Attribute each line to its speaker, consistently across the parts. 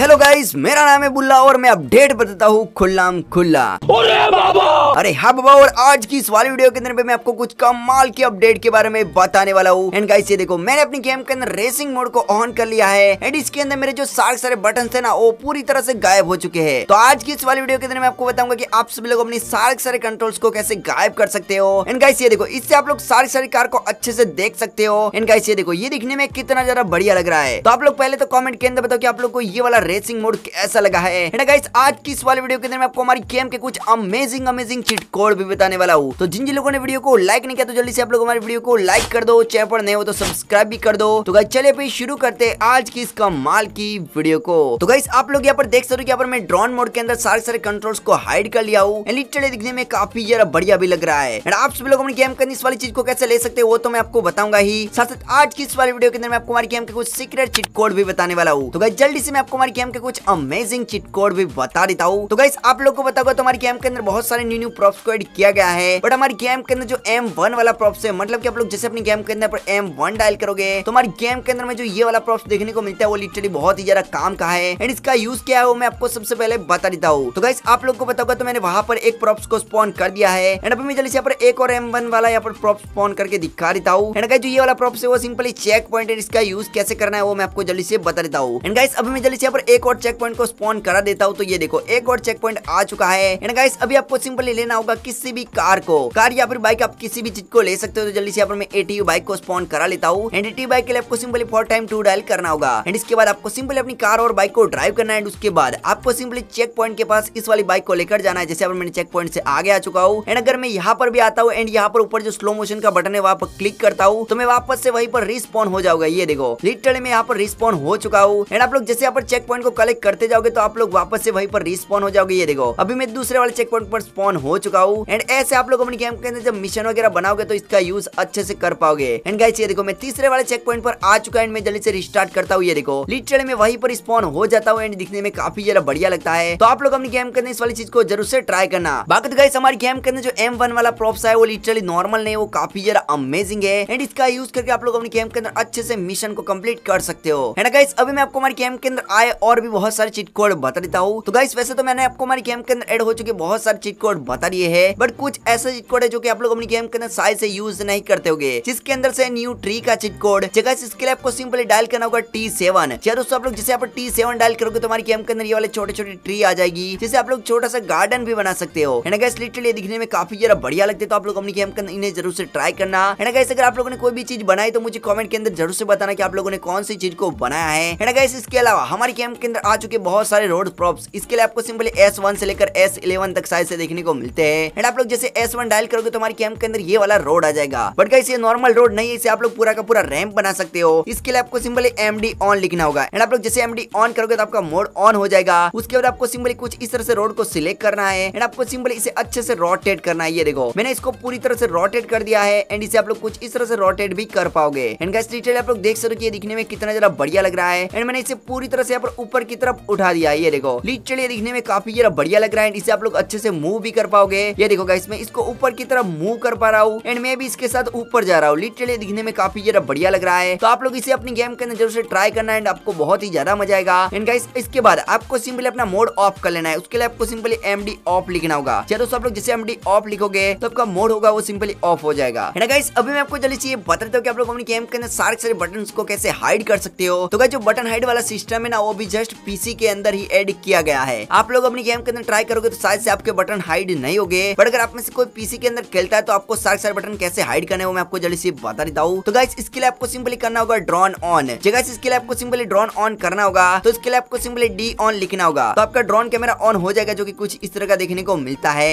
Speaker 1: hello guys मेरा नाम है बुल्ला और मैं अपडेट बताता हूँ खुल्लाम खुल्ला अरे बाबा अरे हाँ बाबा और आज की इस वाली वीडियो के अंदर मैं आपको कुछ कमाल के अपडेट के बारे में बताने वाला हूँ एंड गाइस ये देखो मैंने अपनी गेम के अंदर रेसिंग मोड को ऑन कर लिया है एंड इसके अंदर मेरे जो सारे सारे बटन थे ना वो पूरी तरह से गायब हो चुके हैं तो आज की इस वाली वीडियो के अंदर मैं आपको बताऊंगा की आप सभी लोग अपनी सारे सारे कंट्रोल्स को कैसे गायब कर सकते हो एंड गाइस ये देखो इससे आप लोग सारी सारी कार को अच्छे से देख सकते हो एंड गाइस ये देखो ये दिखने में कितना ज्यादा बढ़िया लग रहा है तो आप लोग पहले तो कॉमेंट के अंदर बताओ की आप लोग को ये वाला रेसिंग मोड कैसा लगा है गाइस आज की इस वाले वीडियो के अंदर मैं आपको हमारी गेम के कुछ अमेजिंग अमेजिंग चिट कोड भी बताने वाला हूँ तो जिन जिन लोगों ने वीडियो को लाइक नहीं किया तो जल्दी से आप लोग हमारी वीडियो को लाइक कर दो चैनल पर नए हो तो सब्सक्राइब भी कर दो तो गाइस चले फिर शुरू करते आज की इस कमाल की वीडियो को तो गाइस आप लोग यहाँ पर देख सकते हो यहाँ पर मैं ड्रोन मोड के अंदर सारे सारे कंट्रोल को हाइड कर लिया हूँ लिटरली दिखने में काफी ज्यादा बढ़िया भी लग रहा है आप सभी लोग अपनी गेम करने इस वाली चीज को कैसे ले सकते हो वो तो मैं आपको बताऊंगा ही साथ साथ आज की इस वाली वीडियो के अंदर मैं आपको हमारी गेम के कुछ सीक्रेट चिट कोड भी बताने वाला हूँ तो गाइस जल्दी से मैं आपको तुम्हारी गेम के कुछ अमेजिंग चिट कोड भी बता देता हूँ तो गाइस आप लोग को बताओ तो गेम के अंदर बहुत सारे न्यू न्यू प्रॉप्स को एड किया गया है बट हमारी गेम के अंदर जो एम वन वाला प्रॉप्स है मतलब की आप लोग जैसे अपनी गेम के अंदर एम वन डायल करोगे तो गेम के अंदर में जो ये वाला प्रॉप्स देखने को मिलता है वो लिटरली बहुत ही ज्यादा काम का है एंड इसका यूज क्या है वो मैं आपको सबसे पहले बता देता हूँ तो गाइस आप लोग को बताओगे तो मैंने वहाँ पर एक प्रॉप्स को स्पॉन कर दिया है एंड अभी मैं जल्दी यहाँ पर एक और एम वन वाला यहाँ पर प्रॉप स्पॉन करके दिखा देता हूँ एंड गाइस जो ये वाला प्रॉप्स है वो सिंपली चेक पॉइंट है इसका यूज कैसे करना है वो मैं आपको जल्दी से बता देता हूँ एंड गाइस अभी मैं जल्दी यहाँ पर पर एक और चेक पॉइंट को स्पॉन करा देता हूँ तो ये देखो एक और चेक पॉइंट आ चुका है एंड गाइस अभी आपको सिंपली लेना होगा किसी भी कार को कार या फिर बाइक आप किसी भी चीज को ले सकते हो तो जल्दी से यहाँ पर मैं एटीयू बाइक को स्पॉन करा लेता हूँ एंड एटीयू बाइक के लिए आपको simply four time two dial करना होगा एंड इसके बाद आपको सिंपली अपनी कार और बाइक को ड्राइव करना है उसके बाद आपको सिंपली चेक पॉइंट के पास इस वाली बाइक को लेकर जाना है जैसे अगर मैंने चेक पॉइंट से आगे आ चुका हूँ एंड अगर मैं यहाँ पर भी आता हूँ एंड यहाँ पर ऊपर जो स्लो मोशन का बटन है वहाँ पर क्लिक करता हूँ तो मैं वापस से वहीं पर रिस्पॉन्ड हो जाऊंगा ये देखो लिटरली मैं यहाँ पर रिस्पॉन्ड हो चुका हूँ एंड आप लोग जैसे यहाँ पर चेक पॉइंट को कलेक्ट करते जाओगे तो आप लोग वापस से वहीं पर रिस्पॉन हो जाओगे ये देखो अभी मैं दूसरे वाले चेक पॉइंट पर स्पॉन हो चुका हूँ एंड ऐसे आप लोग अपनी गेम के अंदर जब मिशन वगैरह बनाओगे तो इसका यूज अच्छे से कर पाओगे एंड गाइस ये देखो मैं तीसरे वाले चेक पॉइंट पर आ चुका एंड मैं जल्दी से रिस्टार्ट करता हूँ ये देखो लिटरली मैं वहीं पर स्पॉन हो जाता हूँ एंड दिखने में काफी ज्यादा बढ़िया लगता है तो आप लोग अपनी गेम के अंदर इस वाली चीज को जरूर से ट्राई करना बाकी गाइस तो हमारी गेम के अंदर जो एम वाला प्रॉप्स है वो लिटरली नॉर्मल नहीं वो काफी ज्यादा अमेजिंग है एंड इसका यूज करके आप लोग अपनी गेम के अंदर अच्छे से मिशन को कम्प्लीट कर सकते हो एंड गाइस अभी मैं आपको हमारी गेम के अंदर आए और भी बहुत सारे चिट कोड बता देता हूँ तो गाइस वैसे तो मैंने आपको हमारी गेम के अंदर एड हो चुके बहुत सारे चिट कोड बता दिए है बट कुछ ऐसे चिट कोड है जो की आप लोग अपनी गेम के अंदर साइज से यूज नहीं करते होगे जिसके अंदर से न्यू ट्री का चिट कोड तो इसके लिए आपको सिंपली डायल करना होगा टी सेवन दोस्तों आप लोग जैसे आप टी सेवन डायल करोगे तुम्हारी तो गेम के अंदर ये वाले छोटे छोटे ट्री आ जाएगी जिससे आप लोग छोटा सा गार्डन भी बना सकते हो लिटरली दिखने में काफी ज्यादा बढ़िया लगते तो आप लोग अपनी गेम के अंदर इन्हें जरूर से ट्राई करना है अगर आप लोगों ने कोई भी चीज बनाई तो मुझे कमेंट के अंदर जरूर से बताना कि आप लोगों ने कौन सी चीज को बनाया है इसके अलावा हमारी गेम रैम के अंदर आ चुके बहुत सारे रोड प्रॉप्स इसके लिए आपको सिंपली एस वन से लेकर एस इलेवन तक साइज से देखने को मिलते हैं एंड आप लोग जैसे एस वन डायल करोगे तो हमारे कैम के अंदर ये वाला रोड आ जाएगा बट क्या ये नॉर्मल रोड नहीं है इसे आप लोग पूरा का पूरा रैम्प बना सकते हो इसके लिए आपको सिंपली एम डी ऑन लिखना होगा एंड आप लोग जैसे एम डी ऑन करोगे तो आपका मोड ऑन हो जाएगा उसके बाद आपको सिंपली कुछ इस तरह से रोड को सिलेक्ट करना है एंड आपको सिंपली इसे अच्छे से रोटेट करना है ये देखो मैंने इसको पूरी तरह से रोटेट कर दिया है एंड इसे आप लोग कुछ इस तरह से रोटेट भी कर पाओगे एंड गाइस डिटेल आप लोग देख सकते हो कि ये दिखने में कितना ज्यादा बढ़िया लग रहा है एंड मैंने इसे पूरी तरह से यहाँ पर ऊपर की तरफ उठा दिया ये देखो लिटरली दिखने में काफी जरा बढ़िया लग रहा है इसे आप लोग अच्छे से मूव भी कर पाओगे ये देखो गाइस मैं इसको ऊपर की तरफ मूव कर पा रहा हूँ एंड मैं भी इसके साथ ऊपर जा रहा हूँ लिटरली दिखने में काफी जरा बढ़िया लग रहा है तो आप लोग इसे अपनी गेम के अंदर जरूर से ट्राई करना एंड आपको बहुत ही ज्यादा मजा आएगा एंड गाइस इसके बाद आपको सिंपली अपना मोड ऑफ कर लेना है उसके लिए आपको सिंपली एम ऑफ लिखना होगा चलो दोस्तों आप लोग जैसे एम ऑफ लिखोगे तो आपका मोड होगा वो सिंपली ऑफ हो जाएगा एंड गाइस अभी मैं आपको जल्दी से बताते हो कि आप लोग अपनी गेम के अंदर सारे सारे बटन को कैसे हाइड कर सकते हो तो गाइस जो बटन हाइड वाला सिस्टम है ना वो भी जस्ट पीसी के अंदर ही एड किया गया है आप लोग अपनी गेम के अंदर ट्राई करोगे तो शायद से आपके बटन हाइड नहीं हो गए बट अगर आप में से कोई पीसी के अंदर खेलता है तो आपको सारे सारे बटन कैसे हाइड करने वो मैं आपको जल्दी से बता देता हूँ तो गाइस इसके लिए आपको सिंपली करना होगा ड्रॉन ऑन जगह इसके लिए आपको सिंपली ड्रॉन ऑन करना होगा तो इसके लिए आपको सिंपली डी ऑन लिखना होगा तो आपका ड्रॉन कैमरा ऑन हो जाएगा जो की कुछ इस तरह का देखने को मिलता है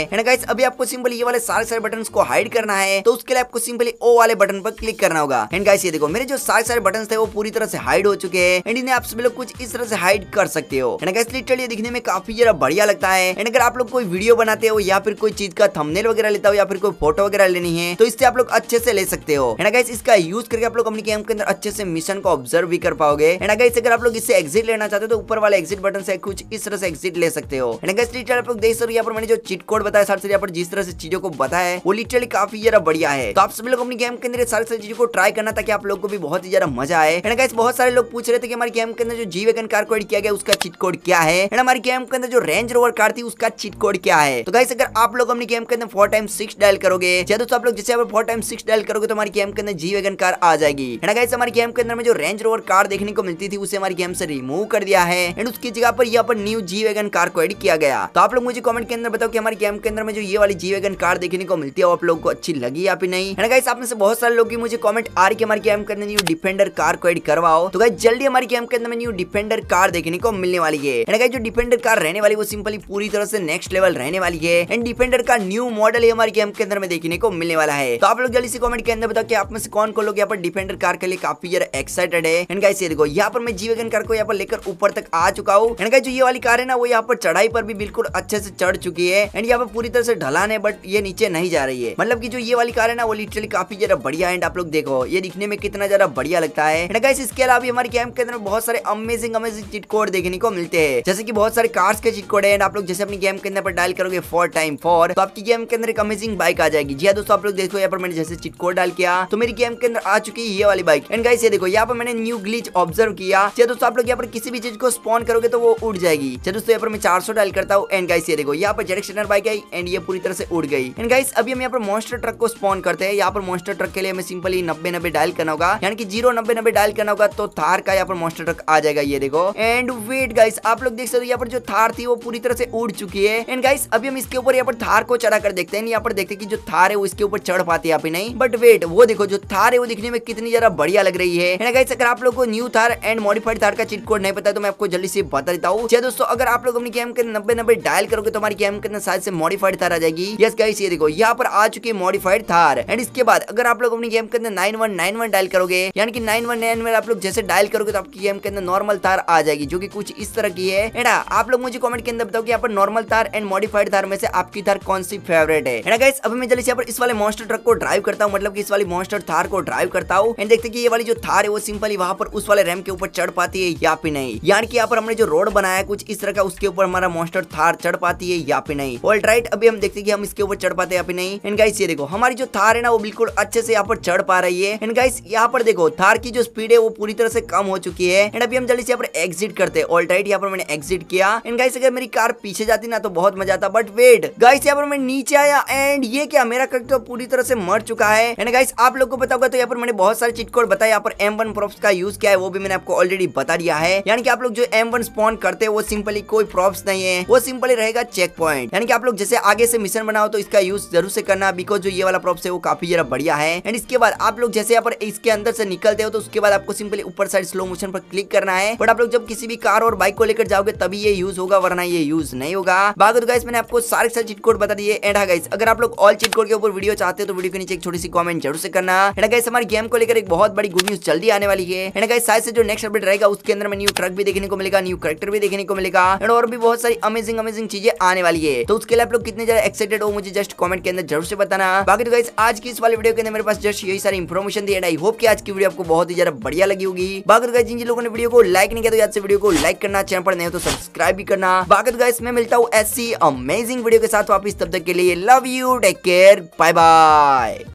Speaker 1: अभी आपको सिंपली ये वाले सारे सारे बटन को हाइड करना है तो उसके लिए आपको सिंपली ओ वाले बटन पर क्लिक करना होगा एंड गाइस ये देखो मेरे जो सारे सारे बटन थे वो पूरी तरह से हाइड हो चुके हैं एंड इन्हें आप सभी लोग कुछ इस तरह से हाइड कर सकते हो एंड ये दिखने में काफी जरा बढ़िया लगता है एंड अगर आप लोग कोई वीडियो बनाते हो या फिर कोई चीज का थमनेल वगैरह लेता हो या फिर कोई फोटो वगैरह लेनी है तो इससे आप लोग अच्छे से ले सकते हो एंड गैस इसका यूज करके आप लोग अपनी गेम के अंदर अच्छे से मिशन को ऑब्जर्व भी कर पाओगे एंड गैस अगर आप लोग इससे एग्जिट लेना चाहते हो तो ऊपर वाले एग्जिट बटन से कुछ इस तरह से एग्जिट ले सकते हो एंड गैस लिटरली आप लोग देख सकते हो यहाँ पर मैंने जो चिट कोड बताया सारे यहाँ पर जिस तरह से चीजों को बताया वो लिटरली काफी जरा बढ़िया है तो आप सभी लोग अपनी गेम के अंदर सारी सारी चीजों को ट्राई करना ताकि आप लोग को भी बहुत ही ज्यादा मजा आए एंड गैस बहुत सारे लोग पूछ रहे थे कि हमारे गेम के अंदर जो जीवे कार कोड किया गया उसका चिट कोड क्या है एंड हमारी गेम के अंदर जो रेंज रोवर कार थी उसका चिट कोड क्या है तो गाइस अगर आप लोग अपनी गेम के अंदर फोर टाइम सिक्स डायल करोगे या दोस्तों आप लोग जैसे फोर टाइम सिक्स डायल करोगे तो हमारी गेम के अंदर जी वेगन कार आ जाएगी एंड गाइस हमारी गेम के अंदर में जो रेंज रोवर कार देखने को मिलती थी उसे हमारी गेम से रिमूव कर दिया है एंड उसकी जगह पर यहाँ पर न्यू जी वेगन कार को एड किया गया तो आप लोग मुझे कॉमेंट के अंदर बताओ की हमारी गेम के अंदर में जो ये वाली जी वेगन कार देखने को मिलती है आप लोग को अच्छी लगी या फिर नहीं एंड गाइस आप में से बहुत सारे लोग मुझे कॉमेंट आ रही है हमारे गेम के अंदर न्यू डिफेंडर कार को एड करवाओ तो गाइस जल्दी हमारी गेम के अंदर में न्यू डिफेंडर कार कार देखने को मिलने वाली है एंड जो डिफेंडर कार रहने वाली वो सिंपली पूरी तरह से नेक्स्ट लेवल रहने वाली है एंड डिफेंडर का न्यू मॉडल ही हमारे गेम के अंदर में देखने को मिलने वाला है तो आप लोग जल्दी से कॉमेंट के अंदर बताओ कि आप में से कौन कौन लोग यहाँ पर डिफेंडर कार के लिए काफी यार एक्साइटेड है एंड गाइस ये देखो यहाँ पर मैं जीवगन कार को यहाँ पर लेकर ऊपर तक आ चुका हूँ एंड गाइस जो ये वाली कार है ना वो यहाँ पर चढ़ाई पर भी बिल्कुल अच्छे से चढ़ चुकी है एंड यहाँ पर पूरी तरह से ढलान है बट ये नीचे नहीं जा रही है मतलब की जो ये वाली कार है ना वो लिटरली काफी ज्यादा बढ़िया एंड आप लोग देखो ये दिखने में कितना ज्यादा बढ़िया लगता है एंड गाइस इसके अलावा हमारे गेम के अंदर बहुत सारे अमेजिंग अमेजिंग चिट कोड देखने को मिलते हैं जैसे कि बहुत सारे कार्स के चिट कोड है आप लोग जैसे अपनी गेम के अंदर पर डायल करोगे फोर टाइम फोर तो आपकी गेम के अंदर एक अमेजिंग बाइक आ जाएगी जी हाँ दोस्तों आप लोग देखो यहाँ पर मैंने जैसे चिट कोड डाल किया तो मेरी गेम के अंदर आ चुकी है ये वाली बाइक एंड गाइस ये देखो यहाँ पर मैंने न्यू ग्लिच ऑब्जर्व किया हाँ दोस्तों आप लोग यहाँ पर किसी भी चीज को स्पॉन करोगे तो वो उड़ जाएगी हाँ दोस्तों यहाँ पर मैं चार डायल करता हूँ एंड गाइस ये देखो यहाँ पर जेडेक्शनर बाइक आई एंड ये पूरी तरह से उड़ गई एंड गाइस अभी हम यहाँ पर मॉन्स्टर ट्रक को स्पॉन करते हैं यहाँ पर मॉन्स्टर ट्रक के लिए हमें सिंपली नब्बे नब्बे डायल करना होगा यानी कि जीरो नब्बे नब्बे डायल करना होगा तो थार का यहाँ पर मॉन्स्टर ट्रक आ जाएगा ये देखो एंड वेट गाइस आप लोग देख सकते हो यहाँ पर जो थार थी वो पूरी तरह से उड़ चुकी है एंड गाइस अभी हम इसके ऊपर यहाँ पर थार को चढ़ा कर देखते हैं यहाँ पर देखते हैं कि जो थार है इसके ऊपर चढ़ पाती है नहीं बट वेट वो देखो जो थार है वो दिखने में कितनी ज्यादा बढ़िया लग रही है एंड गाइस अगर आप लोग को new Thar and modified Thar का चीट कोड नहीं पता तो मैं आपको जल्दी से बता देता हूँ हाँ, दोस्तों अगर आप लोग अपनी गेम के नब्बे नब्बे डायल करोगे तो हमारी गेम के शायद से मॉडिफाइड थार आ जाएगी यस गाइस ये देखो यहाँ पर आ चुकी है मॉडिफाइड थार एंड इसके बाद अगर आप लोग अपनी गेम के अंदर nine one nine one dial करोगे यानी कि नाइन वन नाइन वन आप लोग जैसे डायल करोगे तो आपकी गेम के अंदर नॉर्मल थार आ जाएगी जो की कुछ इस तरह की है एडा आप लोग मुझे कमेंट के अंदर बताओ कि यहाँ पर normal Thar and modified Thar में से आपकी थार कौन सी फेवरेट है एडा गाइस अभी मैं जल्दी यहाँ पर इस वाले मॉन्स्टर ट्रक को ड्राइव करता हूँ मतलब की इस वाली मॉन्स्टर थार को ड्राइव करता हूँ एंड देखते कि ये वाली जो थार है वो सिंपली वहाँ पर उस वाले रैम के ऊपर चढ़ पाती है या फिर नहीं यानी कि यहाँ पर हमने जो रोड बनाया कुछ इस तरह का उसके ऊपर हमारा मॉन्स्टर थार चढ़ पाती है या फिर नहीं ऑल राइट अभी हम देखते कि हम इसके ऊपर चढ़ पाते हैं या फिर नहीं एंड गाइस ये देखो हमारी जो थार है ना वो बिल्कुल अच्छे से यहाँ पर चढ़ पा रही है एंड गाइस यहाँ पर देखो थार की जो स्पीड है वो पूरी तरह से कम हो चुकी है एंड अभी हम जल्दी से यहाँ पर एग्जिट करते ऑल राइट यहाँ पर मैंने एग्जिट किया एंड गाइस अगर मेरी कार पीछे जाती ना तो बहुत मजा आता बट वेट गाइस यहाँ पर मैं नीचे आया एंड ये क्या मेरा कट तो पूरी तरह से मर चुका है एंड गाइस आप लोग को पता तो यहाँ पर मैंने बहुत सारे चिटकोड बताया यहाँ पर एम वन प्रॉप्स का यूज किया है वो भी मैंने आपको ऑलरेडी बता दिया है यानी कि आप लोग जो एम वन स्पॉन करते हैं वो सिंपली कोई प्रॉप्स नहीं है वो सिंपली रहेगा चेक पॉइंट यानी कि आप लोग जैसे आगे से मिशन बनाओ तो इसका यूज जरूर से करना बिकॉज जो ये वाला प्रॉप्स है वो काफी जरा बढ़िया है एंड इसके बाद आप लोग जैसे यहाँ पर इसके अंदर से निकलते हो तो उसके बाद आपको सिंपली ऊपर साइड स्लो मोशन पर क्लिक करना है बट आप लोग जब किसी भी कार और बाइक को लेकर जाओगे तभी ये यूज होगा वरना ये यूज नहीं होगा बागो गाइस मैंने आपको सारे सारे चिट कोड बता दिए एंड गाइस हाँ अगर आप लोग ऑल चिट कोड के ऊपर वीडियो चाहते हो तो वीडियो के नीचे एक छोटी सी कॉमेंट जरूर से करना एंड गाइस हमारे गेम को लेकर एक बहुत बड़ी गुड न्यूज जल्दी आने वाली है एंड गाइस हाँ शायद से जो नेक्स्ट अपडेट रहेगा उसके अंदर में न्यू ट्रक भी देखने को मिलेगा न्यू करेक्टर भी देखने को मिलेगा एंड और भी बहुत सारी अमेजिंग अमेजिंग चीजें आने वाली है तो उसके लिए आप लोग कितने ज्यादा एक्साइटेड हो मुझे जस्ट कॉमेंट के अंदर जरूर से बताना बाकी गाइस आज की इस वाले वीडियो के अंदर मेरे पास जस्ट यही सारी इन्फॉर्मेशन दी एंड आई होप कि आज की वीडियो आपको बहुत ही ज्यादा बढ़िया लगी होगी बाकी तो गाइस जिन लोगों ने वीडियो को लाइक नहीं किया तो याद से वीडियो को लाइक करना चैनल पर नहीं हो तो सब्सक्राइब भी करना बाकी तो गाइस मैं मिलता हूँ ऐसी अमेजिंग वीडियो के साथ वापस तब तक के लिए love you take care bye bye